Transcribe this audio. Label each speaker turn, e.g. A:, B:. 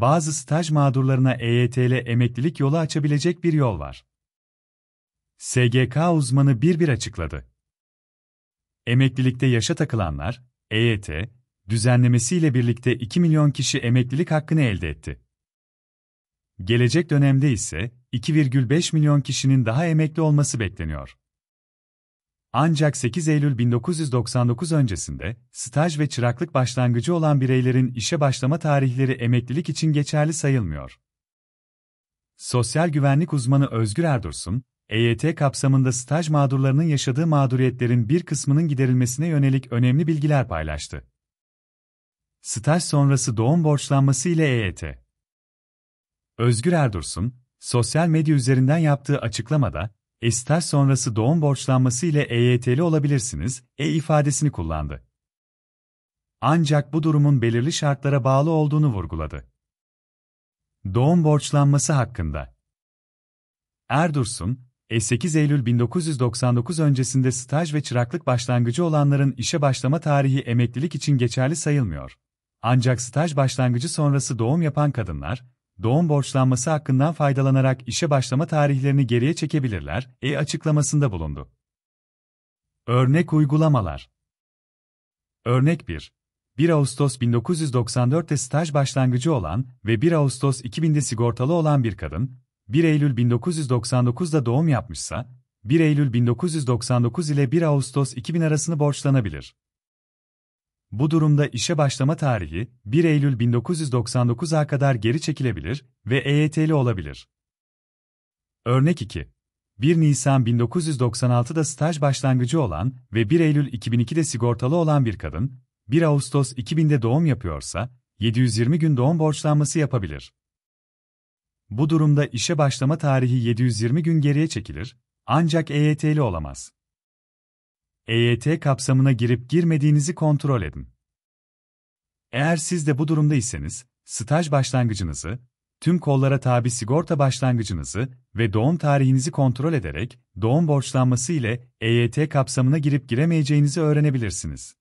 A: bazı staj mağdurlarına EYT ile emeklilik yolu açabilecek bir yol var. SGK uzmanı bir bir açıkladı. Emeklilikte yaşa takılanlar, EYT, düzenlemesiyle birlikte 2 milyon kişi emeklilik hakkını elde etti. Gelecek dönemde ise 2,5 milyon kişinin daha emekli olması bekleniyor. Ancak 8 Eylül 1999 öncesinde, staj ve çıraklık başlangıcı olan bireylerin işe başlama tarihleri emeklilik için geçerli sayılmıyor. Sosyal güvenlik uzmanı Özgür Erdursun, EYT kapsamında staj mağdurlarının yaşadığı mağduriyetlerin bir kısmının giderilmesine yönelik önemli bilgiler paylaştı. Staj sonrası doğum borçlanması ile EYT. Özgür Erdursun, sosyal medya üzerinden yaptığı açıklamada, e sonrası doğum borçlanması ile EYT'li olabilirsiniz, e ifadesini kullandı. Ancak bu durumun belirli şartlara bağlı olduğunu vurguladı. Doğum borçlanması hakkında Erdursun, e8 Eylül 1999 öncesinde staj ve çıraklık başlangıcı olanların işe başlama tarihi emeklilik için geçerli sayılmıyor. Ancak staj başlangıcı sonrası doğum yapan kadınlar, doğum borçlanması hakkından faydalanarak işe başlama tarihlerini geriye çekebilirler, e-açıklamasında bulundu. Örnek uygulamalar Örnek 1. 1 Ağustos 1994'te staj başlangıcı olan ve 1 Ağustos 2000'de sigortalı olan bir kadın, 1 Eylül 1999'da doğum yapmışsa, 1 Eylül 1999 ile 1 Ağustos 2000 arasını borçlanabilir. Bu durumda işe başlama tarihi 1 Eylül 1999'a kadar geri çekilebilir ve EYT'li olabilir. Örnek 2. 1 Nisan 1996'da staj başlangıcı olan ve 1 Eylül 2002'de sigortalı olan bir kadın, 1 Ağustos 2000'de doğum yapıyorsa, 720 gün doğum borçlanması yapabilir. Bu durumda işe başlama tarihi 720 gün geriye çekilir, ancak EYT'li olamaz. EYT kapsamına girip girmediğinizi kontrol edin. Eğer siz de bu durumda iseniz, staj başlangıcınızı, tüm kollara tabi sigorta başlangıcınızı ve doğum tarihinizi kontrol ederek doğum borçlanması ile EYT kapsamına girip giremeyeceğinizi öğrenebilirsiniz.